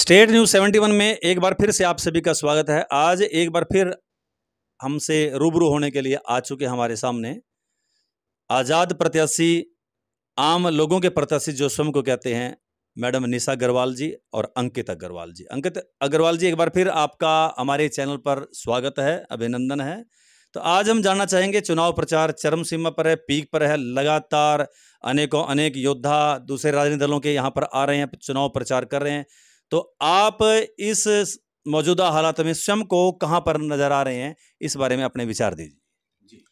State news seventy one में एक बार फिर से आप सभी का स्वागत है आज एक बार फिर हमसे रूबरू होने के लिए आ चुके हमारे सामने आज़ाद प्रत्याशी आम लोगों के प्रत्याशी जो स्वयं को कहते हैं मैडम निशा अग्रवाल जी और अंकित अग्रवाल जी अंकित अग्रवाल जी एक बार फिर आपका हमारे चैनल पर स्वागत है अभिनंदन है तो आज हम जानना चाहेंगे चुनाव प्रचार चरम सीमा पर है पीक पर है लगातार अनेकों अनेक योद्धा दूसरे राजनीतिक दलों के यहाँ पर आ रहे हैं चुनाव प्रचार कर रहे हैं तो आप इस मौजूदा हालात में स्वयं को कहाँ पर नज़र आ रहे हैं इस बारे में अपने विचार दीजिए जी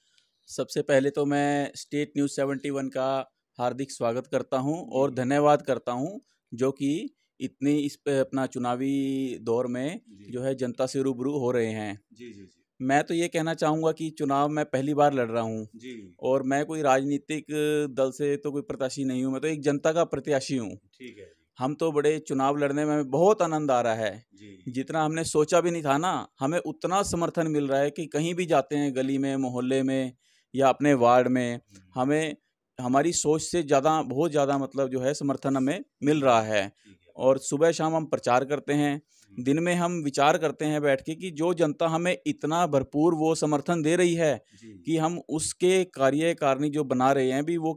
सबसे पहले तो मैं स्टेट न्यूज़ सेवेंटी वन का हार्दिक स्वागत करता हूँ और धन्यवाद करता हूँ जो कि इतनी इस पे अपना चुनावी दौर में जो है जनता से रूबरू हो रहे हैं जी जी जी मैं तो ये कहना चाहूँगा कि चुनाव मैं पहली बार लड़ रहा हूँ और मैं कोई राजनीतिक दल से तो कोई प्रत्याशी नहीं हूँ मैं तो एक जनता का प्रत्याशी हूँ ठीक है हम तो बड़े चुनाव लड़ने में हमें बहुत आनंद आ रहा है जितना हमने सोचा भी नहीं था ना हमें उतना समर्थन मिल रहा है कि कहीं भी जाते हैं गली में मोहल्ले में या अपने वार्ड में हम्म। हमें हमारी सोच से ज़्यादा बहुत ज़्यादा मतलब जो है समर्थन हमें मिल रहा है और सुबह शाम हम प्रचार करते हैं हम्म। दिन में हम विचार करते हैं बैठ के कि जो जनता हमें इतना भरपूर वो समर्थन दे रही है कि हम उसके कार्यकारिणी जो बना रहे हैं भी वो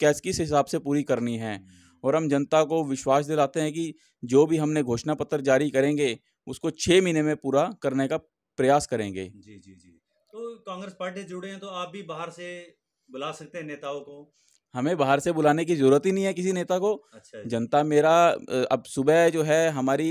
कैस किस हिसाब से पूरी करनी है हम्म। और हम जनता को विश्वास दिलाते हैं कि जो भी हमने घोषणा पत्र जारी करेंगे उसको छः महीने में पूरा करने का प्रयास करेंगे जी जी जी तो कांग्रेस पार्टी जुड़े हैं तो आप भी बाहर से बुला सकते हैं नेताओं को हमें बाहर से बुलाने की ज़रूरत ही नहीं है किसी नेता को अच्छा जनता मेरा अब सुबह जो है हमारी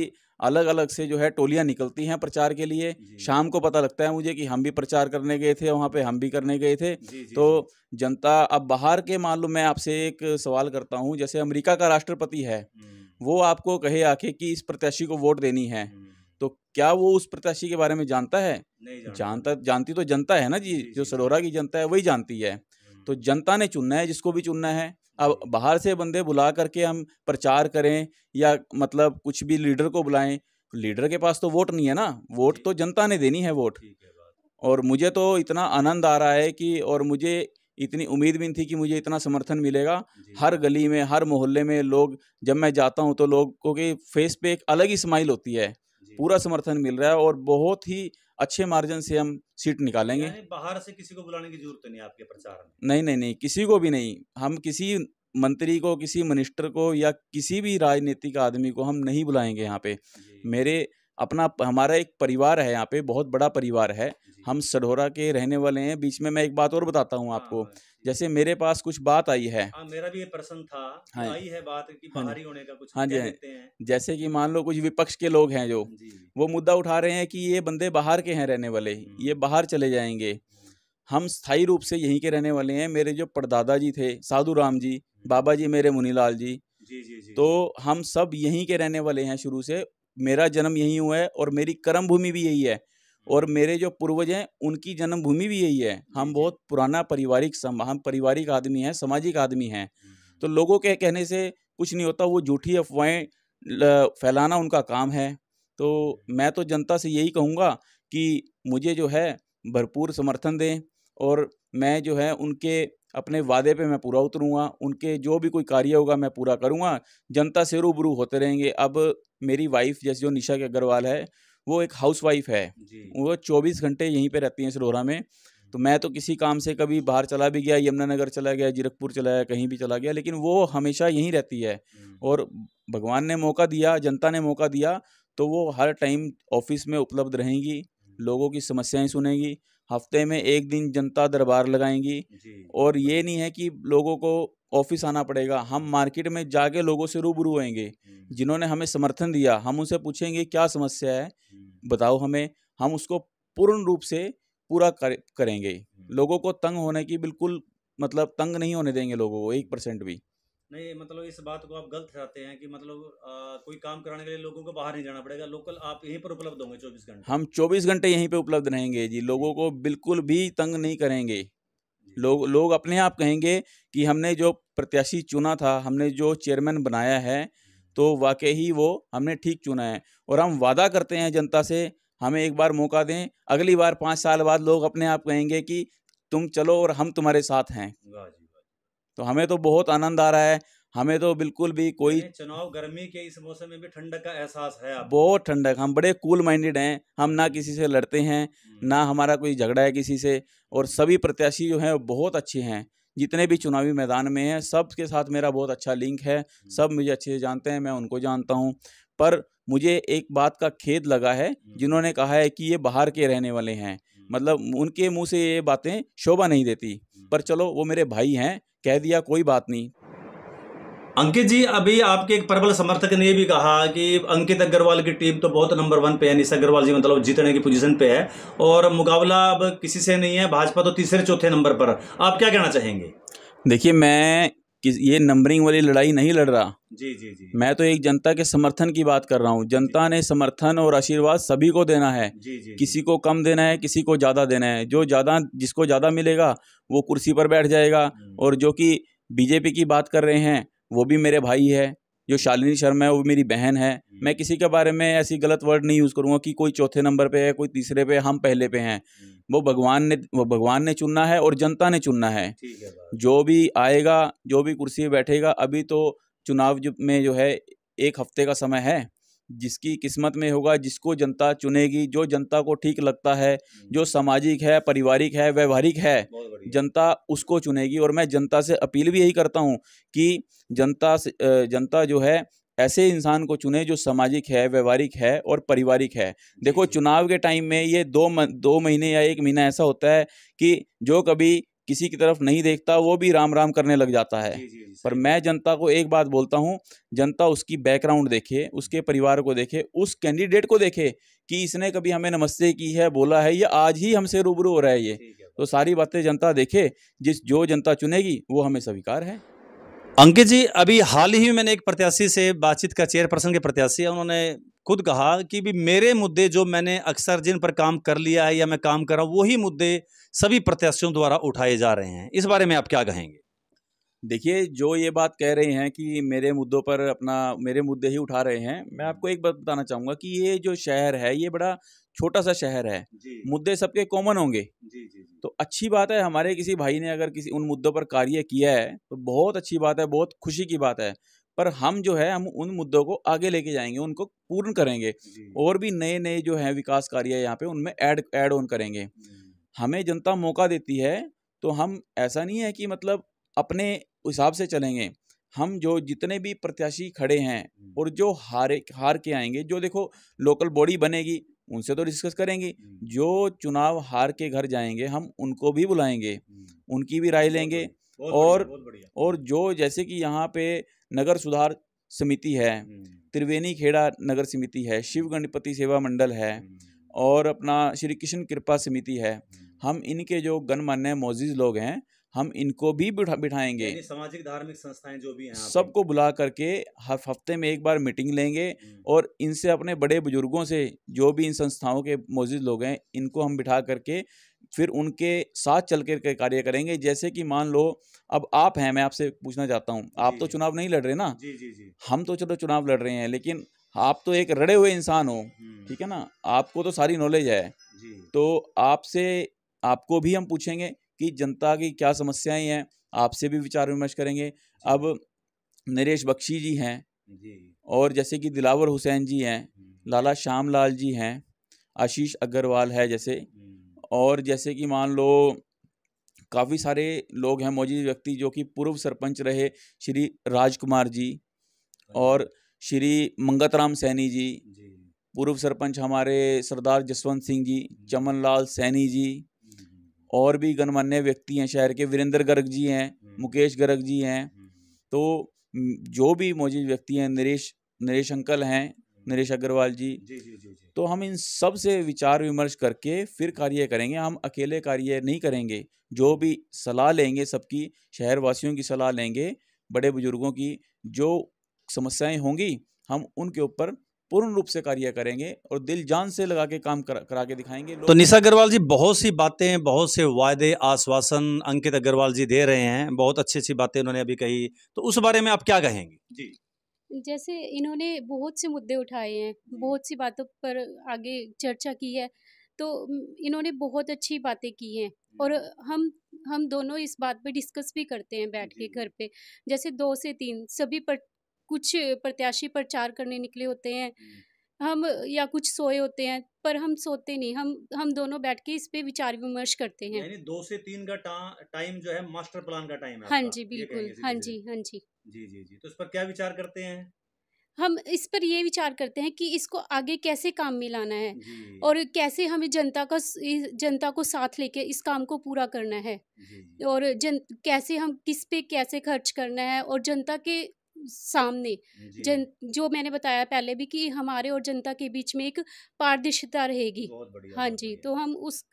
अलग अलग से जो है टोलियाँ निकलती हैं प्रचार के लिए शाम को पता लगता है मुझे कि हम भी प्रचार करने गए थे वहाँ पे हम भी करने गए थे जी, जी, तो जनता अब बाहर के मान लो मैं आपसे एक सवाल करता हूँ जैसे अमेरिका का राष्ट्रपति है हम्म। वो आपको कहे आके कि इस प्रत्याशी को वोट देनी है हम्म। तो क्या वो उस प्रत्याशी के बारे में जानता है नहीं जानता जानती तो जनता है ना जी जो सरोरा की जनता है वही जानती है हम्म। तो जनता ने चुनना है जिसको भी चुनना है अब बाहर से बंदे बुला करके हम प्रचार करें या मतलब कुछ भी लीडर को बुलाएं तो लीडर के पास तो वोट नहीं है ना वोट तो जनता ने देनी है वोट और मुझे तो इतना आनंद आ रहा है कि और मुझे इतनी उम्मीद भी नहीं थी कि मुझे इतना समर्थन मिलेगा हर गली में हर मोहल्ले में लोग जब मैं जाता हूँ तो लोगों की के फेस पे एक अलग ही स्माइल होती है पूरा समर्थन मिल रहा है और बहुत ही अच्छे मार्जिन से हम सीट निकालेंगे बाहर से किसी को बुलाने की जरूरत नहीं आपके प्रचार में नहीं नहीं नहीं किसी को भी नहीं हम किसी मंत्री को किसी मिनिस्टर को या किसी भी राजनीतिक आदमी को हम नहीं बुलाएंगे यहाँ पे मेरे अपना हमारा एक परिवार है यहाँ पे बहुत बड़ा परिवार है हम सढोरा के रहने वाले हैं बीच में मैं एक बात और बताता हूँ आपको हाँ, जैसे मेरे पास कुछ बात आई है आ, हाँ, मेरा भी ये प्रश्न था हाँ, आई है बात कि हाँ बाहरी होने का कुछ हाँ जी हैं जैसे कि मान लो कुछ विपक्ष के लोग हैं जो वो मुद्दा उठा रहे हैं कि ये बंदे बाहर के हैं रहने वाले हम्म। ये बाहर चले जाएंगे हम्म। हम स्थायी रूप से यहीं के रहने वाले हैं मेरे जो परदादा जी थे साधु राम जी हम्म। बाबा जी मेरे मुनीलाल जी जी जी जी तो हम सब यहीं के रहने वाले हैं शुरू से मेरा जन्म यही हुआ है और मेरी कर्म भूमि भी यही है और मेरे जो पूर्वज हैं उनकी जन्मभूमि भी यही है हम बहुत पुराना पारिवारिक हम पारिवारिक आदमी हैं सामाजिक आदमी हैं हम्म। तो लोगों के कहने से कुछ नहीं होता वो झूठी अफवाहें फैलाना उनका काम है तो मैं तो जनता से यही कहूँगा कि मुझे जो है भरपूर समर्थन दें और मैं जो है उनके अपने वादे पे मैं पूरा उतरूँगा उनके जो भी कोई कार्य होगा मैं पूरा करूँगा जनता से रूबरू होते रहेंगे अब मेरी वाइफ जैसे जो निशा के अग्रवाल है वो एक हाउस वाइफ है वो चौबीस घंटे यहीं पर रहती हैं सरोहरा में तो मैं तो किसी काम से कभी बाहर चला भी गया यमुनानगर चला गया जीरकपुर चला गया कहीं भी चला गया लेकिन वो हमेशा यहीं रहती है हम्म। और भगवान ने मौका दिया जनता ने मौका दिया तो वो हर टाइम ऑफिस में उपलब्ध रहेंगी हम्म। लोगों की समस्याएं सुनेंगी हफ्ते में एक दिन जनता दरबार लगाएंगी और ये नहीं है कि लोगों को ऑफिस आना पड़ेगा हम मार्केट में जाके लोगों से रूबरू होंगे हम्म। जिन्होंने हमें समर्थन दिया हम उनसे पूछेंगे क्या समस्या है हम्म। बताओ हमें हम उसको पूर्ण रूप से पूरा कर, करेंगे हम्म। लोगों को तंग होने की बिल्कुल मतलब तंग नहीं होने देंगे लोगों को एक परसेंट भी नहीं मतलब इस बात को आप गलत चाहते हैं कि मतलब आ, कोई काम कराने के लिए लोगों को बाहर नहीं जाना पड़ेगा लोकल आप यहीं पर उपलब्ध होंगे चौबीस घंटे हम चौबीस घंटे यहीं पर उपलब्ध रहेंगे जी लोगों को बिल्कुल भी तंग नहीं करेंगे लोग लोग अपने आप कहेंगे कि हमने जो प्रत्याशी चुना था हमने जो चेयरमैन बनाया है तो वाकई ही वो हमने ठीक चुना है और हम वादा करते हैं जनता से हमें एक बार मौका दें अगली बार पाँच साल बाद लोग अपने आप कहेंगे कि तुम चलो और हम तुम्हारे साथ हैं तो हमें तो बहुत आनंद आ रहा है हमें तो बिल्कुल भी कोई चुनाव गर्मी के इस मौसम में भी ठंडक का एहसास है आप। बहुत ठंडक हम बड़े कूल माइंडेड हैं हम ना किसी से लड़ते हैं हम्म। ना हमारा कोई झगड़ा है किसी से और सभी प्रत्याशी जो हैं बहुत अच्छे हैं जितने भी चुनावी मैदान में हैं सब के साथ मेरा बहुत अच्छा लिंक है हम्म। सब मुझे अच्छे से जानते हैं मैं उनको जानता हूँ पर मुझे एक बात का खेद लगा है हम्म। जिन्होंने कहा है कि ये बाहर के रहने वाले हैं मतलब उनके मुँह से ये बातें शोभा नहीं देती पर चलो वो मेरे भाई हैं कह दिया कोई बात नहीं अंकित जी अभी आपके एक प्रबल समर्थक ने भी कहा कि अंकित अग्रवाल की टीम तो बहुत नंबर वन पे है निशा अग्रवाल जी मतलब जीतने की पोजीशन पे है और मुकाबला अब किसी से नहीं है भाजपा तो तीसरे चौथे नंबर पर आप क्या कहना चाहेंगे देखिए मैं कि ये नंबरिंग वाली लड़ाई नहीं लड़ रहा जी जी जी मैं तो एक जनता के समर्थन की बात कर रहा हूँ जनता ने समर्थन और आशीर्वाद सभी को देना है जी जी किसी को कम देना है किसी को ज़्यादा देना है जो ज़्यादा जिसको ज़्यादा मिलेगा वो कुर्सी पर बैठ जाएगा हम्म। और जो कि बीजेपी की बात कर रहे हैं वो भी मेरे भाई है जो शालिनी शर्मा है वो मेरी बहन है हम्म। मैं किसी के बारे में ऐसी गलत वर्ड नहीं यूज़ करूँगा कि कोई चौथे नंबर पे है कोई तीसरे पे हम पहले पे हैं हम्म। वो भगवान ने वो भगवान ने चुनना है और जनता ने चुनना है जो भी आएगा जो भी कुर्सी बैठेगा अभी तो चुनाव में जो है एक हफ्ते का समय है जिसकी किस्मत में होगा जिसको जनता चुनेगी जो जनता को ठीक लगता है जो हम्म। सामाजिक है पारिवारिक है व्यवहारिक है जनता उसको चुनेगी और मैं जनता से अपील भी यही करता हूँ कि जनता से जनता जो है ऐसे इंसान को चुने जो सामाजिक है व्यवहारिक है और पारिवारिक है देखो चुनाव के टाइम में ये दो म, दो महीने या एक महीना ऐसा होता है कि जो कभी किसी की तरफ नहीं देखता वो भी राम राम करने लग जाता है जी, जी, पर मैं जनता को एक बात बोलता हूँ जनता उसकी बैकग्राउंड देखे उसके परिवार को देखे उस कैंडिडेट को देखे कि इसने कभी हमें नमस्ते की है बोला है या आज ही हमसे रूबरू हो रहा है ये तो सारी बातें जनता देखे जिस जो जनता चुनेगी वो हमें स्वीकार है अंकित जी अभी हाल ही में मैंने एक प्रत्याशी से बातचीत का चेयरपर्सन के प्रत्याशी है उन्होंने खुद कहा कि भी मेरे मुद्दे जो मैंने अक्सर जिन पर काम कर लिया है या मैं काम कर रहा हूँ वही मुद्दे सभी प्रत्याशियों द्वारा उठाए जा रहे हैं इस बारे में आप क्या कहेंगे देखिए जो ये बात कह रहे हैं कि मेरे मुद्दों पर अपना मेरे मुद्दे ही उठा रहे हैं मैं आपको एक बात बताना चाहूँगा कि ये जो शहर है ये बड़ा छोटा सा शहर है मुद्दे सबके कॉमन होंगे जी, जी, जी। तो अच्छी बात है हमारे किसी भाई ने अगर किसी उन मुद्दों पर कार्य किया है तो बहुत अच्छी बात है बहुत खुशी की बात है पर हम जो है हम उन मुद्दों को आगे लेके जाएंगे उनको पूर्ण करेंगे और भी नए नए जो हैं विकास कार्य यहाँ पे उनमें ऐड ऐड ऑन करेंगे हमें जनता मौका देती है तो हम ऐसा नहीं है कि मतलब अपने हिसाब से चलेंगे हम जो जितने भी प्रत्याशी खड़े हैं हम्म। और जो हारे हार के आएंगे जो देखो लोकल बॉडी बनेगी उनसे तो डिस्कस करेंगे हम्म। जो चुनाव हार के घर जाएंगे हम उनको भी बुलाएंगे हम्म। उनकी भी राय लेंगे और और जो जैसे कि यहाँ पे नगर सुधार समिति है त्रिवेणी खेड़ा नगर समिति है शिव गणपति सेवा मंडल है और अपना श्री कृष्ण कृपा समिति है हम इनके जो गणमान्य मोजिज लोग हैं हम इनको भी बिठा बिठाएंगे सामाजिक धार्मिक संस्थाएं जो भी हैं सबको बुला करके हर हफ्ते में एक बार मीटिंग लेंगे हम्म। और इनसे अपने बड़े बुजुर्गों से जो भी इन संस्थाओं के मौजूद लोग हैं इनको हम बिठा करके फिर उनके साथ चल कर कार्य करेंगे जैसे कि मान लो अब आप हैं मैं आपसे पूछना चाहता हूँ आप तो चुनाव नहीं लड़ रहे ना जी जी जी हम तो चलो चुनाव लड़ रहे हैं लेकिन आप तो एक रड़े हुए इंसान हो हम्म। ठीक है ना आपको तो सारी नॉलेज है तो आपसे आपको भी हम पूछेंगे कि जनता की क्या समस्याएं हैं आपसे भी विचार विमर्श करेंगे अब नरेश बख्शी जी हैं और जैसे कि दिलावर हुसैन जी हैं हम्म। लाला श्याम लाल जी हैं आशीष अग्रवाल है जैसे हम्म। और जैसे कि मान लो काफ़ी सारे लोग हैं मौजूद व्यक्ति जो कि पूर्व सरपंच रहे श्री राजकुमार जी अच्छा। और श्री मंगत राम सैनी जी पूर्व सरपंच हमारे सरदार जसवंत सिंह जी हम्म। चमन लाल सैनी जी और भी गणमान्य व्यक्ति हैं शहर के वीरेंद्र गर्ग जी हैं हम्म। मुकेश गर्ग जी हैं हम्म, हम्म, तो जो भी मौजूद व्यक्ति हैं नरेश नरेश अंकल हैं नरेश अग्रवाल जी जी जी जी तो हम इन सब से विचार विमर्श करके फिर कार्य करेंगे हम अकेले कार्य नहीं करेंगे जो भी सलाह लेंगे सबकी शहरवासियों की सलाह लेंगे बड़े बुजुर्गों की जो समस्याएं होंगी हम उनके ऊपर पूर्ण रूप से कार्य करेंगे और दिल जान से लगा के काम करा, करा के दिखाएंगे तो निशा अग्रवाल जी बहुत सी बातें बहुत से वायदे आश्वासन अंकित अग्रवाल जी दे रहे हैं बहुत अच्छी अच्छी बातें उन्होंने अभी कही तो उस बारे में आप क्या कहेंगे जी जैसे इन्होंने बहुत से मुद्दे उठाए हैं बहुत सी बातों पर आगे चर्चा की है तो इन्होंने बहुत अच्छी बातें की हैं और हम हम दोनों इस बात पे डिस्कस भी करते हैं बैठ के घर पे जैसे दो से तीन सभी कुछ प्रत्याशी प्रचार करने निकले होते हैं हम या कुछ सोए होते हैं पर हम सोते नहीं हम हम दोनों बैठ के इस पे विचार विमर्श करते हैं यानी दो से तीन का टाइम जो है मास्टर प्लान का टाइम है हाँ जी बिल्कुल हाँ जी हाँ जी जी जी जी तो इस पर क्या विचार करते हैं हम इस पर ये विचार करते हैं कि इसको आगे कैसे काम में लाना है और कैसे हमें जनता का जनता को साथ लेके इस काम को पूरा करना है और जन कैसे हम किस पे कैसे खर्च करना है और जनता के सामने जन जो मैंने बताया पहले भी कि हमारे और जनता के बीच में एक पारदर्शिता रहेगी हाँ जी तो हम उस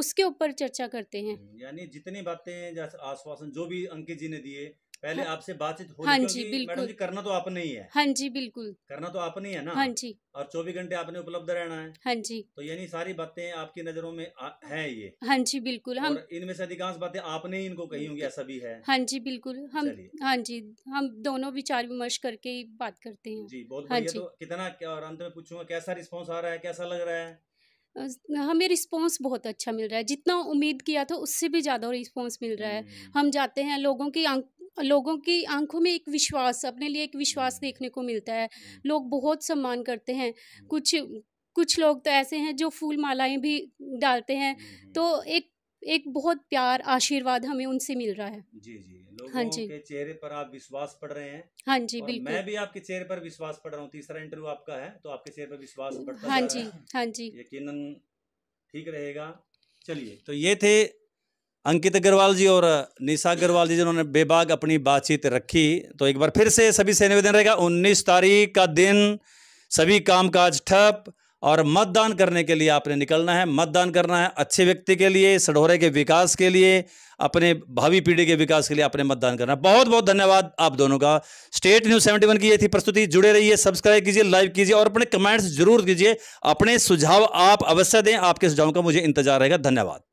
उसके ऊपर चर्चा करते हैं हम्म, यानी जितनी बातें आश्वासन जो भी अंकित जी ने दिए पहले आपसे बातचीत हो हाँ जी बिल्कुल मैडम जी करना तो आप नहीं है हाँ जी बिल्कुल करना तो आप नहीं है ना हाँ जी और चौबीस घंटे आपने उपलब्ध रहना है हाँ जी तो यानी सारी बातें आपकी नजरों में आ, है ये हाँ जी बिल्कुल हम इनमें से अधिकांश बातें आपने ही इनको कही होंगी ऐसा भी है हाँ जी बिल्कुल हम हाँ जी हम दोनों विचार विमर्श करके ही बात करते हैं जी बहुत हाँ जी। तो कितना और अंत में पूछूंगा कैसा रिस्पॉन्स आ रहा है कैसा लग रहा है हमें रिस्पांस बहुत अच्छा मिल रहा है जितना उम्मीद किया था उससे भी ज़्यादा रिस्पांस मिल रहा है हम्म। हम जाते हैं लोगों की लोगों की आंखों में एक विश्वास अपने लिए एक विश्वास देखने को मिलता है लोग बहुत सम्मान करते हैं कुछ कुछ लोग तो ऐसे हैं जो फूल मालाएं भी डालते हैं तो एक एक बहुत प्यार आशीर्वाद हमें उनसे मिल रहा है जी जी लोगों हाँ जी के चेहरे पर आप विश्वास पढ़ रहे हैं हाँ जी बिल्कुल मैं भी आपके चेहरे पर विश्वास पढ़ रहा हूँ तीसरा इंटरव्यू आपका है तो आपके चेहरे पर विश्वास हाँ जी हाँ जी यकीन ठीक रहेगा चलिए तो ये थे अंकित अग्रवाल जी और निशा अग्रवाल जी जिन्होंने बेबाग अपनी बातचीत रखी तो एक बार फिर से सभी से निवेदन रहेगा उन्नीस तारीख का दिन सभी कामकाज ठप और मतदान करने के लिए आपने निकलना है मतदान करना है अच्छे व्यक्ति के लिए सढ़ोरे के विकास के लिए अपने भावी पीढ़ी के विकास के लिए आपने मतदान करना है बहुत बहुत धन्यवाद आप दोनों का स्टेट न्यूज सेवेंटी वन की ये थी प्रस्तुति जुड़े रहिए सब्सक्राइब कीजिए लाइव कीजिए और अपने कमेंट्स जरूर कीजिए अपने सुझाव आप अवश्य दें आपके सुझावों का मुझे इंतजार रहेगा धन्यवाद